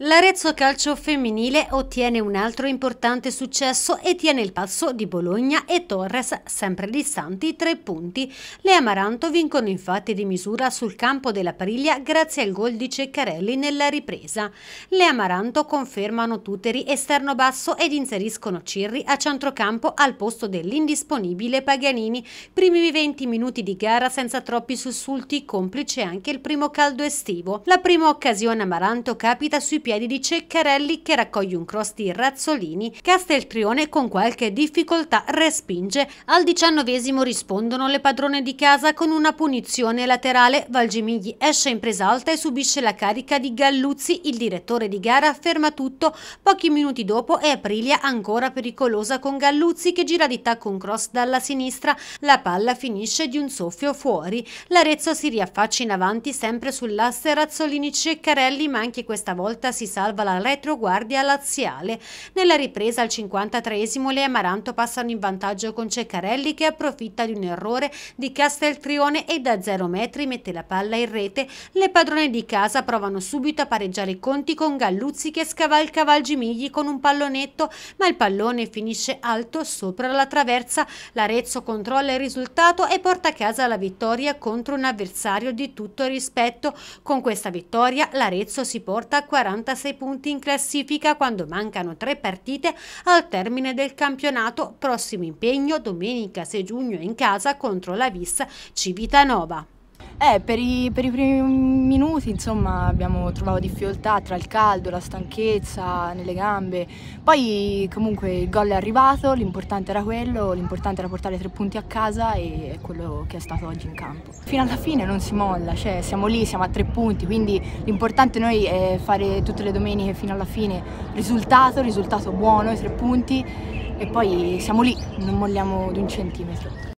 L'Arezzo Calcio Femminile ottiene un altro importante successo e tiene il passo di Bologna e Torres, sempre distanti tre punti. Le Amaranto vincono infatti di misura sul campo della Pariglia grazie al gol di Ceccarelli nella ripresa. Le Amaranto confermano Tuteri esterno basso ed inseriscono Cirri a centrocampo al posto dell'indisponibile Paganini. Primi 20 minuti di gara senza troppi sussulti, complice anche il primo caldo estivo. La prima occasione Amaranto capita sui piedi di Ceccarelli che raccoglie un cross di Razzolini Casteltrione con qualche difficoltà respinge. Al diciannovesimo rispondono le padrone di casa con una punizione laterale. Valgimigli esce in presa alta e subisce la carica di Galluzzi. Il direttore di gara ferma tutto. Pochi minuti dopo è Aprilia ancora pericolosa con Galluzzi che gira di tacco un cross dalla sinistra. La palla finisce di un soffio fuori. L'Arezzo si riaffaccia in avanti sempre sull'asse Razzolini-Ceccarelli ma anche questa volta si salva la retroguardia laziale. Nella ripresa al 53esimo le Amaranto passano in vantaggio con Ceccarelli che approfitta di un errore di Casteltrione e da 0 metri mette la palla in rete. Le padrone di casa provano subito a pareggiare i conti con Galluzzi che scavalca Valgimigli con un pallonetto ma il pallone finisce alto sopra la traversa. L'Arezzo controlla il risultato e porta a casa la vittoria contro un avversario di tutto rispetto. Con questa vittoria l'Arezzo si porta a 40 46 punti in classifica quando mancano tre partite al termine del campionato. Prossimo impegno domenica 6 giugno in casa contro la Vis Civitanova. Eh, per i, per i, primi minuti insomma abbiamo trovato difficoltà tra il caldo, la stanchezza nelle gambe, poi comunque il gol è arrivato, l'importante era quello, l'importante era portare tre punti a casa e è quello che è stato oggi in campo. Fino alla fine non si molla, cioè siamo lì, siamo a tre punti, quindi l'importante noi è fare tutte le domeniche fino alla fine risultato, risultato buono, i tre punti e poi siamo lì, non molliamo di un centimetro.